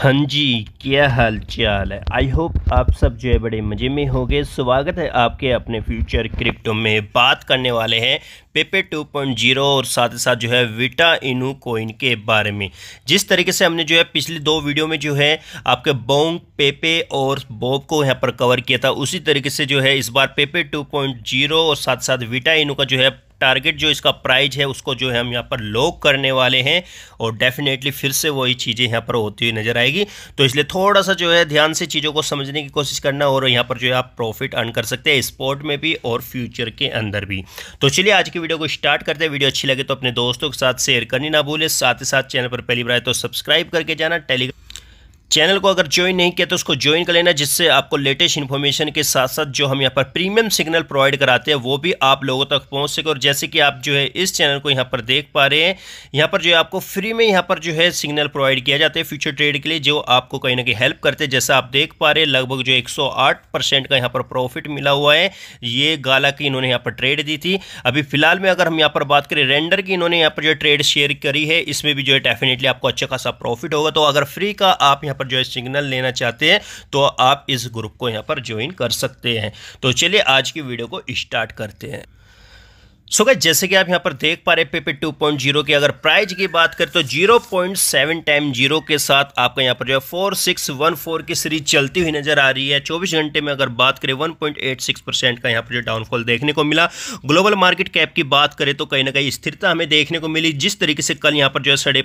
हाँ जी क्या हाल चाल है आई होप आप सब जो है बड़े मज़े में होंगे स्वागत है आपके अपने फ्यूचर क्रिप्टो में बात करने वाले हैं पेपे 2.0 और साथ ही साथ जो है विटा इनू कोइन के बारे में जिस तरीके से हमने जो है पिछले दो वीडियो में जो है आपके बोंग पेपे और बॉब को यहाँ पर कवर किया था उसी तरीके से जो है इस बार पेपे 2.0 और साथ साथ विटा इनू का जो है टारगेट जो इसका प्राइज है उसको जो है हम यहाँ पर लॉक करने वाले हैं और डेफिनेटली फिर से वही चीज़ें यहाँ पर होती हुई नजर आएगी तो इसलिए थोड़ा सा जो है ध्यान से चीज़ों को समझने की कोशिश करना और यहाँ पर जो है आप प्रॉफिट अर्न कर सकते हैं स्पॉट में भी और फ्यूचर के अंदर भी तो चलिए आज की वीडियो को स्टार्ट करते हैं वीडियो अच्छी लगे तो अपने दोस्तों के साथ शेयर करनी ना भूलें साथ ही साथ चैनल पर पहली बार तो सब्सक्राइब करके जाना टेलीग्राम चैनल को अगर ज्वाइन नहीं किया तो उसको ज्वाइन कर लेना जिससे आपको लेटेस्ट इन्फॉर्मेशन के साथ साथ जो हम यहाँ पर प्रीमियम सिग्नल प्रोवाइड कराते हैं वो भी आप लोगों तक पहुँच सके और जैसे कि आप जो है इस चैनल को यहाँ पर देख पा रहे हैं यहाँ पर जो है आपको फ्री में यहाँ पर जो है सिग्नल प्रोवाइड किया जाता है फ्यूचर ट्रेड के लिए जो आपको कहीं ना कहीं हेल्प करते हैं जैसा आप देख पा रहे हैं लगभग जो एक का यहाँ पर प्रॉफिट मिला हुआ है ये गाला की इन्होंने यहाँ पर ट्रेड दी थी अभी फिलहाल में अगर हम यहाँ पर बात करें रेंडर की इन्होंने यहाँ पर जो ट्रेड शेयर करी है इसमें भी जो है डेफिनेटली आपको अच्छा खासा प्रॉफिट होगा तो अगर फ्री का आप यहाँ पर जो है सिग्नल लेना चाहते हैं तो आप इस ग्रुप को यहाँ पर ज्वाइन कर सकते हैं तो चलिए आज की वीडियो को स्टार्ट करते हैं सो गए जैसे कि आप यहां पर देख पा रहे पेपे जीरो की अगर प्राइज की बात करें तो zero point seven time zero के साथ आपका यहाँ पर जो है फोर सिक्स वन फोर की सीरीज चलती हुई नजर आ रही है चौबीस घंटे में अगर बात करें one point eight six percent का यहाँ पर जो डाउनफॉल देखने को मिला ग्लोबल मार्केट कैप की बात करें तो कहीं ना कहीं स्थिरता हमें देखने को मिली जिस तरीके से कल यहाँ पर जो है साढ़े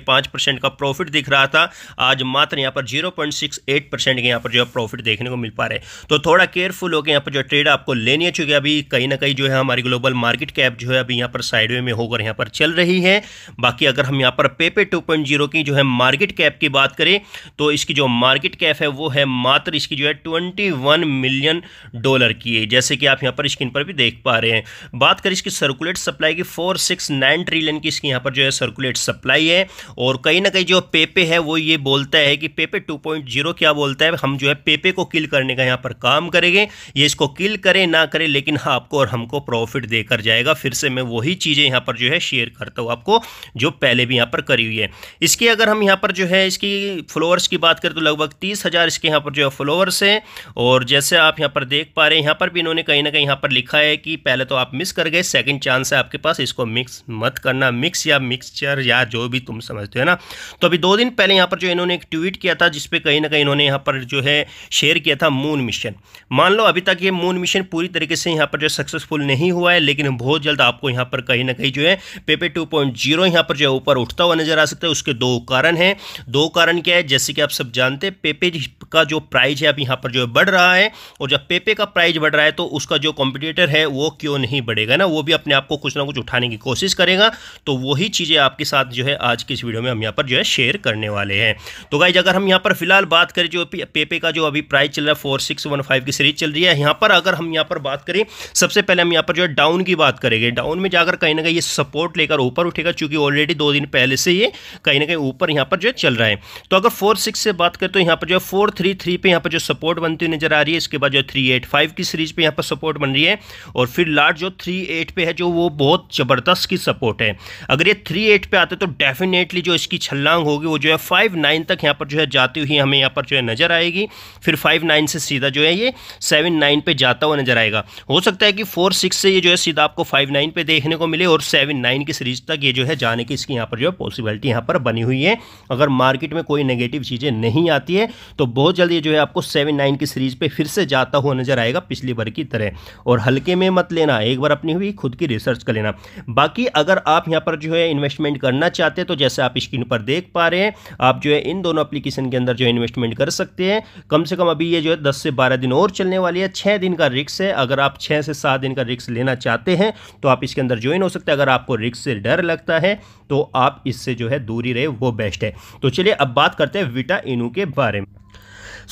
का प्रॉफिट दिख रहा था आज मात्र यहाँ पर जीरो पॉइंट यहां पर जो है प्रॉफिट देखने को मिल पा रहे तो थोड़ा केयरफुल होकर यहाँ पर जो ट्रेड आपको लेनी है चूंकि अभी कहीं ना कहीं जो है हमारी ग्लोबल मार्केट कैप जो है है अभी यहाँ पर साइडवे में होकर यहाँ पर चल रही है बाकी अगर हम यहाँ पर पेपे टू पॉइंट जीरो की जो है मार्केट कैप की बात करें तो इसकी जो मार्केट कैप है वो है मात्र इसकी जो है ट्वेंटी वन मिलियन डॉलर की है जैसे कि आप यहाँ पर स्क्रीन पर भी देख पा रहे हैं बात करें इसकी सर्कुलेट सप्लाई की फोर सिक्स नाइन ट्रिलियन की इसकी यहाँ पर जो है सर्कुलेट सप्लाई है और कहीं ना कहीं जो पेपे है वो ये बोलता है कि पेपे टू पॉइंट जीरो क्या बोलता है हम जो है पेपे को किल करने का यहाँ पर काम करेंगे ये इसको किल करें ना करें लेकिन हाँ आपको और हमको प्रॉफिट देकर जाएगा फिर से से मैं वही चीज़ें यहाँ पर जो है शेयर करता हूँ आपको जो पहले भी यहाँ पर करी हुई है इसकी अगर हम यहाँ पर जो है इसकी फ्लोवर्स की बात करें तो लगभग तीस हज़ार इसके यहाँ पर जो है फ्लोवर्स हैं और जैसे आप यहाँ पर देख पा रहे हैं यहाँ पर भी इन्होंने कहीं ना कहीं यहाँ पर लिखा है कि पहले तो आप मिस कर गए सेकेंड चांस है आपके पास इसको मिक्स मत करना मिक्स या मिक्सचर या जो भी तुम समझते हो ना तो अभी दो दिन पहले यहाँ पर जो इन्होंने एक ट्वीट किया था जिसपे कहीं ना कहीं इन्होंने यहाँ पर जो है शेयर किया था मून मिशन मान लो अभी तक ये मून मिशन पूरी तरीके से यहाँ पर जो सक्सेसफुल नहीं हुआ है लेकिन बहुत जल्द आप आपको यहां पर कहीं ना कहीं जो है पेपे टू पॉइंट जीरो यहां पर जो है ऊपर उठता हुआ नजर आ सकता है उसके दो कारण हैं दो कारण क्या है जैसे कि आप सब जानते हैं पेपे का जो प्राइज है अब यहां पर जो है बढ़ रहा है और जब पेपे का प्राइज बढ़ रहा है तो उसका जो कॉम्पिटेटर है वो क्यों नहीं बढ़ेगा ना वो भी अपने आप को कुछ ना कुछ उठाने की कोशिश करेगा तो वही चीज़ें आपके साथ जो है आज की इस वीडियो में हम यहाँ पर जो है शेयर करने वाले हैं तो गाइज अगर हम यहाँ पर फिलहाल बात करें जो पेपे का जो अभी प्राइस चल रहा है फोर की सीरीज चल रही है यहाँ पर अगर हम यहाँ पर बात करें सबसे पहले हम यहाँ पर जो है डाउन की बात करेंगे डाउन में जाकर कहीं ना कहीं ये सपोर्ट लेकर ऊपर उठेगा चूंकि ऑलरेडी दो दिन पहले से ये कहीं ना कहीं ऊपर यहाँ पर जो चल रहा है तो अगर फोर सिक्स से बात करें तो यहाँ पर जो है फोर थ्री थ्री पर यहाँ पर जो सपोर्ट बनती हुई नजर आ रही है इसके बाद जो थ्री एट फाइव की सीरीज पर यहाँ पर सपोर्ट बन रही है और फिर लार्ज जो थ्री एट पर है जो वो बहुत ज़बरदस्त की सपोर्ट है अगर ये थ्री एट पर आते तो डेफिनेटली जो इसकी छलांग होगी वो जो है फाइव नाइन तक यहाँ पर जो है जाती हुई हमें यहाँ पर जो है नज़र आएगी फिर फाइव नाइन से सीधा जो है ये सेवन नाइन पर जाता हुआ नजर आएगा हो सकता है कि फोर सिक्स से ये जो है सीधा आपको फाइव नाइन पे देखने को मिले और सेवन नाइन की सीरीज तक ये जो है जाने की इसकी यहाँ पर जो है पॉसिबिलिटी यहाँ पर बनी हुई है अगर मार्केट में कोई नेगेटिव चीज़ें नहीं आती है तो बहुत जल्द ये जो है आपको सेवन नाइन की सीरीज पे फिर से जाता हुआ नजर आएगा पिछली बार की तरह और हल्के में मत लेना एक बार अपनी हुई खुद की रिसर्च कर लेना बाकी अगर आप यहाँ पर जो है इन्वेस्टमेंट करना चाहते हैं तो जैसे आप स्क्रीन पर देख पा रहे हैं आप जो है इन दोनों अप्लीकेशन के अंदर जो इन्वेस्टमेंट कर सकते हैं कम से कम अभी ये जो है दस से बारह दिन और चलने वाली है छः दिन का रिक्स है अगर आप छः से सात दिन का रिक्स लेना चाहते हैं तो आप इसके अंदर ज्वाइन हो सकते हैं अगर आपको रिक्स से डर लगता है तो आप इससे जो है दूरी रहे वो बेस्ट है तो चलिए अब बात करते हैं विटा इनू के बारे में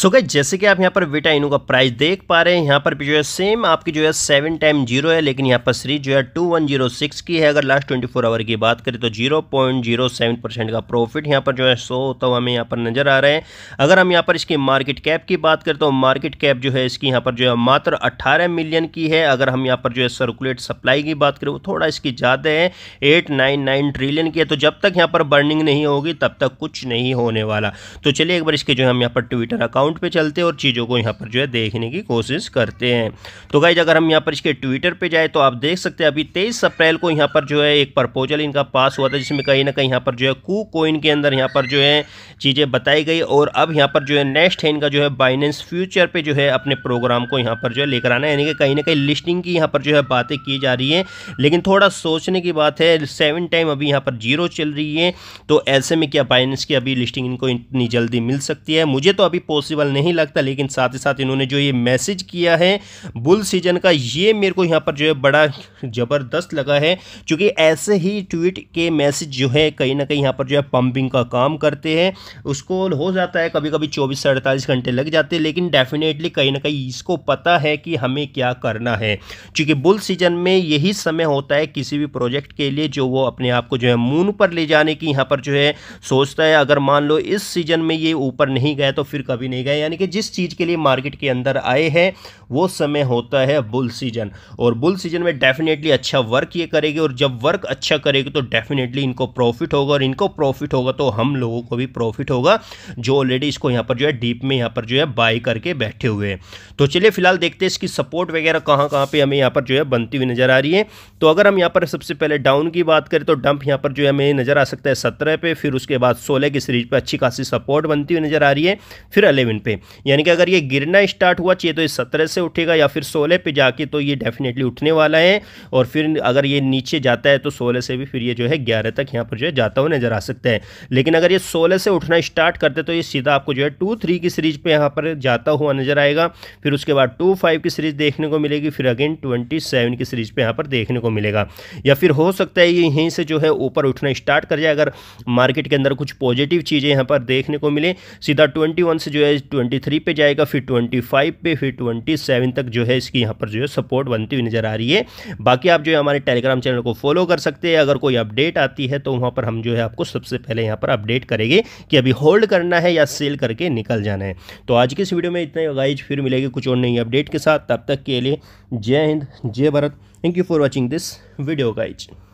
सो गए जैसे कि आप यहाँ पर विटा इनू का प्राइस देख पा रहे हैं यहाँ पर भी जो है सेम आपकी जो है सेवन टाइम जीरो है लेकिन यहाँ पर सीरीज जो है टू वन जीरो सिक्स की है अगर लास्ट ट्वेंटी फोर आवर की बात करें तो zero point zero seven percent का प्रॉफिट यहाँ पर जो है सो तो हमें यहाँ पर नजर आ रहे हैं अगर हम यहाँ पर इसकी मार्केट कैप की बात करें तो मार्केट कैप जो है इसकी यहाँ पर जो है मात्र अट्ठारह मिलियन की है अगर हम यहाँ पर जो है सर्कुलेट सप्लाई की बात करें वो थोड़ा इसकी ज़्यादा है एट नाइन नाइन ट्रिलियन की है तो जब तक यहाँ पर बर्निंग नहीं होगी तब तक कुछ नहीं होने वाला तो चलिए एक बार इसके जो हम यहाँ पर ट्विटर अकाउंट अकाउंट पे चलते हैं और चीज़ों को यहाँ पर जो है देखने की कोशिश करते हैं तो गाइज अगर हम यहाँ पर इसके ट्विटर पे जाए तो आप देख सकते हैं अभी तेईस अप्रैल को यहाँ पर जो है एक प्रपोजल इनका पास हुआ था जिसमें कहीं ना कहीं यहाँ पर जो है कू कोइन के अंदर यहाँ पर जो है चीज़ें बताई गई और अब यहाँ पर जो है नेक्स्ट है इनका जो है बाइनेंस फ्यूचर पर जो है अपने प्रोग्राम को यहाँ पर जो है लेकर आना यानी कि कहीं ना कहीं लिस्टिंग की यहाँ पर जो है बातें की जा रही है लेकिन थोड़ा सोचने की बात है सेवन टाइम अभी यहाँ पर जीरो चल रही है तो ऐसे में क्या बाइनेंस की अभी लिस्टिंग इनको इतनी जल्दी मिल सकती है मुझे तो अभी पॉसिबल पॉसिबल नहीं लगता लेकिन साथ ही साथ इन्होंने जो ये मैसेज किया है बुल सीजन का ये मेरे को यहाँ पर जो है बड़ा ज़बरदस्त लगा है क्योंकि ऐसे ही ट्वीट के मैसेज जो है कहीं ना कहीं यहाँ पर जो है पंपिंग का काम करते हैं उसको हो जाता है कभी कभी चौबीस से अड़तालीस घंटे लग जाते हैं लेकिन डेफिनेटली कहीं ना कहीं इसको पता है कि हमें क्या करना है क्योंकि बुल सीजन में यही समय होता है किसी भी प्रोजेक्ट के लिए जो वो अपने आप को जो है मून पर ले जाने की यहाँ पर जो है सोचता है अगर मान लो इस सीजन में ये ऊपर नहीं गया तो फिर कभी नहीं गए यानी कि जिस चीज़ के लिए मार्केट के अंदर आए हैं वो समय होता है बुल सीजन और बुल सीजन में डेफिनेटली अच्छा वर्क ये करेगी और जब वर्क अच्छा करेगी तो डेफिनेटली इनको प्रॉफिट होगा और इनको प्रॉफिट होगा तो हम लोगों को भी प्रॉफिट होगा जो ऑलरेडी इसको यहाँ पर जो है डीप में यहाँ पर जो है बाई करके बैठे हुए हैं तो चलिए फिलहाल देखते हैं इसकी सपोर्ट वगैरह कहाँ कहाँ पर हमें यहाँ पर जो है बनती हुई नज़र आ रही है तो अगर हम यहाँ पर सबसे पहले डाउन की बात करें तो डंप यहाँ पर जो है हमें नज़र आ सकता है सत्रह पे फिर उसके बाद सोलह की सीरीज पर अच्छी खासी सपोर्ट बनती हुई नज़र आ रही है फिर अलेवन इलेवन पे यानी कि अगर ये गिरना स्टार्ट हुआ चाहिए तो ये सत्रह से उठेगा या फिर सोलह पे जाके तो ये डेफिनेटली उठने वाला है और फिर अगर ये नीचे जाता है तो सोलह से भी फिर ये जो है ग्यारह तक यहाँ पर जो है जाता हुआ नजर आ सकता है लेकिन अगर ये सोलह से उठना स्टार्ट करते तो ये सीधा आपको जो है टू थ्री की सीरीज पर यहाँ पर जाता हुआ नजर आएगा फिर उसके बाद टू फाइव की सीरीज देखने को मिलेगी फिर अगेन ट्वेंटी सेवन की सीरीज पर यहाँ पर देखने को मिलेगा या फिर हो सकता है ये यहीं से जो है ऊपर उठना स्टार्ट कर जाए अगर मार्केट के अंदर कुछ पॉजिटिव चीज़ें यहाँ पर देखने को मिले सीधा 21 से जो है ट्वेंटी 23 पे जाएगा फिर 25 पे फिर 27 तक जो है इसकी यहाँ पर जो है सपोर्ट बनती हुई नज़र आ रही है बाकी आप जो है हमारे टेलीग्राम चैनल को फॉलो कर सकते हैं अगर कोई अपडेट आती है तो वहाँ पर हम जो है आपको सबसे पहले यहाँ पर अपडेट करेंगे कि अभी होल्ड करना है या सेल करके निकल जाना है तो आज की इस वीडियो में इतना गाइज फिर मिलेगी कुछ और नई अपडेट के साथ तब तक के लिए जय हिंद जय Bharat thank you for watching this video guys